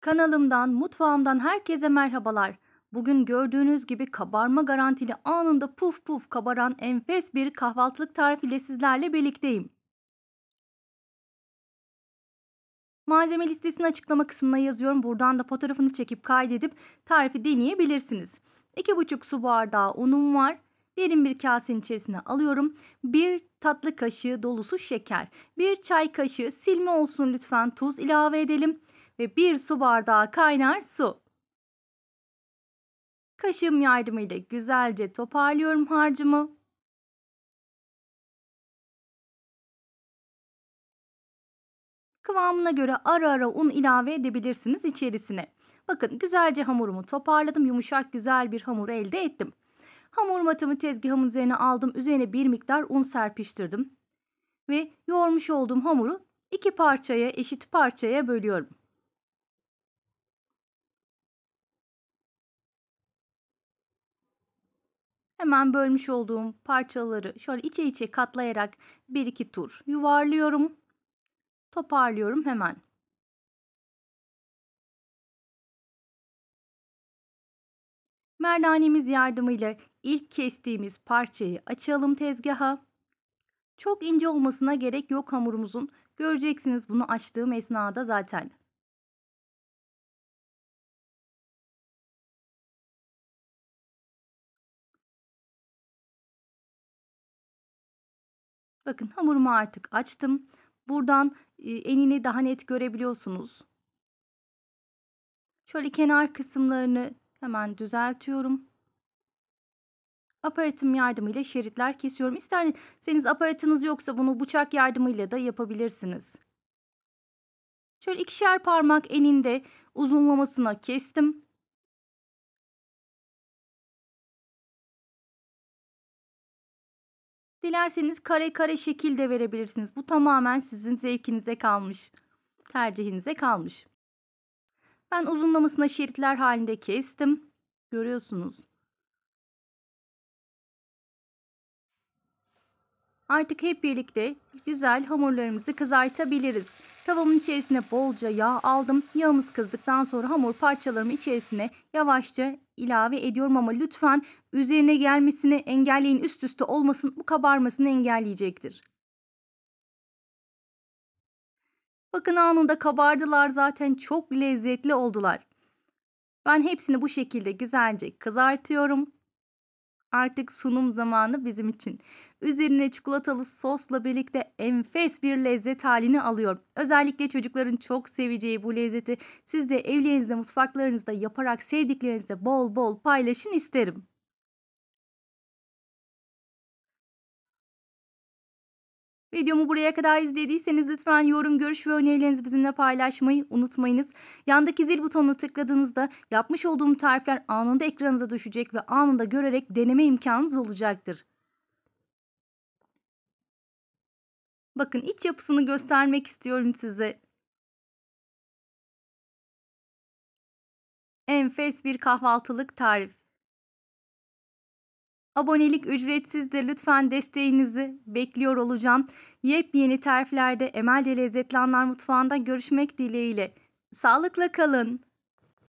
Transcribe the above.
Kanalımdan, mutfağımdan herkese merhabalar. Bugün gördüğünüz gibi kabarma garantili anında puf puf kabaran enfes bir kahvaltılık tarifiyle sizlerle birlikteyim. Malzeme listesini açıklama kısmına yazıyorum. Buradan da fotoğrafını çekip kaydedip tarifi deneyebilirsiniz. 2,5 su bardağı unum var. Derin bir kasenin içerisine alıyorum. 1 tatlı kaşığı dolusu şeker. 1 çay kaşığı silme olsun lütfen tuz ilave edelim ve 1 su bardağı kaynar su. Kaşığım yardımıyla güzelce toparlıyorum harcımı. Kıvamına göre ara ara un ilave edebilirsiniz içerisine. Bakın güzelce hamurumu toparladım. Yumuşak güzel bir hamur elde ettim. Hamur matımı tezgahımın üzerine aldım. Üzerine bir miktar un serpiştirdim. Ve yoğurmuş olduğum hamuru iki parçaya eşit parçaya bölüyorum. Hemen bölmüş olduğum parçaları şöyle içe içe katlayarak bir iki tur yuvarlıyorum. Toparlıyorum hemen. Merdanemiz yardımıyla ilk kestiğimiz parçayı açalım tezgaha. Çok ince olmasına gerek yok hamurumuzun. Göreceksiniz bunu açtığım esnada zaten. Bakın hamurumu artık açtım. Buradan e, enini daha net görebiliyorsunuz. Şöyle kenar kısımlarını hemen düzeltiyorum. Aparatım yardımıyla şeritler kesiyorum. İsterseniz aparatınız yoksa bunu bıçak yardımıyla da yapabilirsiniz. Şöyle ikişer parmak eninde uzunlamasına kestim. Dilerseniz kare kare şekilde verebilirsiniz. Bu tamamen sizin zevkinize kalmış. Tercihinize kalmış. Ben uzunlamasına şeritler halinde kestim. Görüyorsunuz. Artık hep birlikte güzel hamurlarımızı kızartabiliriz. Tavamın içerisine bolca yağ aldım. Yağımız kızdıktan sonra hamur parçalarımı içerisine yavaşça ilave ediyorum ama lütfen üzerine gelmesini engelleyin üst üste olmasın bu kabarmasını engelleyecektir. Bakın anında kabardılar zaten çok lezzetli oldular. Ben hepsini bu şekilde güzelce kızartıyorum. Artık sunum zamanı bizim için. Üzerine çikolatalı sosla birlikte enfes bir lezzet halini alıyor. Özellikle çocukların çok seveceği bu lezzeti siz de evlerinizde, mutfaklarınızda yaparak sevdiklerinizle bol bol paylaşın isterim. Videomu buraya kadar izlediyseniz lütfen yorum, görüş ve önerilerinizi bizimle paylaşmayı unutmayınız. Yandaki zil butonuna tıkladığınızda yapmış olduğum tarifler anında ekranınıza düşecek ve anında görerek deneme imkanınız olacaktır. Bakın iç yapısını göstermek istiyorum size. Enfes bir kahvaltılık tarif. Abonelik ücretsizdir. Lütfen desteğinizi bekliyor olacağım. Yepyeni tariflerde Emel de Lezzetli Anlar Mutfağı'nda görüşmek dileğiyle. Sağlıkla kalın.